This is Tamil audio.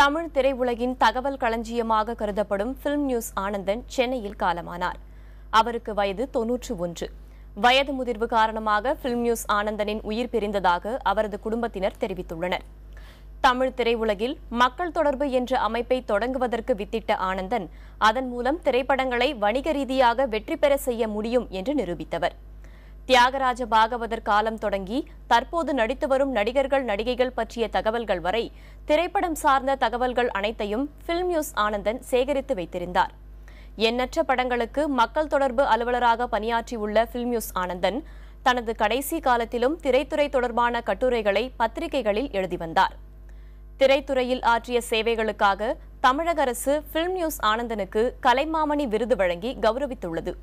தமிழ் திரையுலகின் தகவல் களஞ்சியமாக கருதப்படும் பிலிம் நியூஸ் ஆனந்தன் சென்னையில் காலமானார் அவருக்கு வயது தொன்னூற்று ஒன்று வயது முதிர்வு காரணமாக பிலிம் நியூஸ் ஆனந்தனின் உயிர் பிரிந்ததாக அவரது குடும்பத்தினர் தெரிவித்துள்ளனர் தமிழ் திரையுலகில் மக்கள் தொடர்பு என்ற அமைப்பை தொடங்குவதற்கு வித்திட்ட ஆனந்தன் அதன் மூலம் திரைப்படங்களை வணிக ரீதியாக வெற்றி பெற செய்ய முடியும் என்று நிரூபித்தவர் தியாகராஜ பாகவதர் காலம் தொடங்கி தற்போது நடித்து வரும் நடிகர்கள் நடிகைகள் பற்றிய தகவல்கள் வரை திரைப்படம் சார்ந்த தகவல்கள் அனைத்தையும் பிலிம் நியூஸ் ஆனந்தன் சேகரித்து வைத்திருந்தார் எண்ணற்ற படங்களுக்கு மக்கள் தொடர்பு அலுவலராக பணியாற்றியுள்ள பிலிம் நியூஸ் ஆனந்தன் தனது கடைசி காலத்திலும் திரைத்துறை தொடர்பான கட்டுரைகளை பத்திரிகைகளில் எழுதி வந்தார் திரைத்துறையில் ஆற்றிய சேவைகளுக்காக தமிழக அரசு பிலிம் நியூஸ் ஆனந்தனுக்கு கலைமாமணி விருது வழங்கி கௌரவித்துள்ளது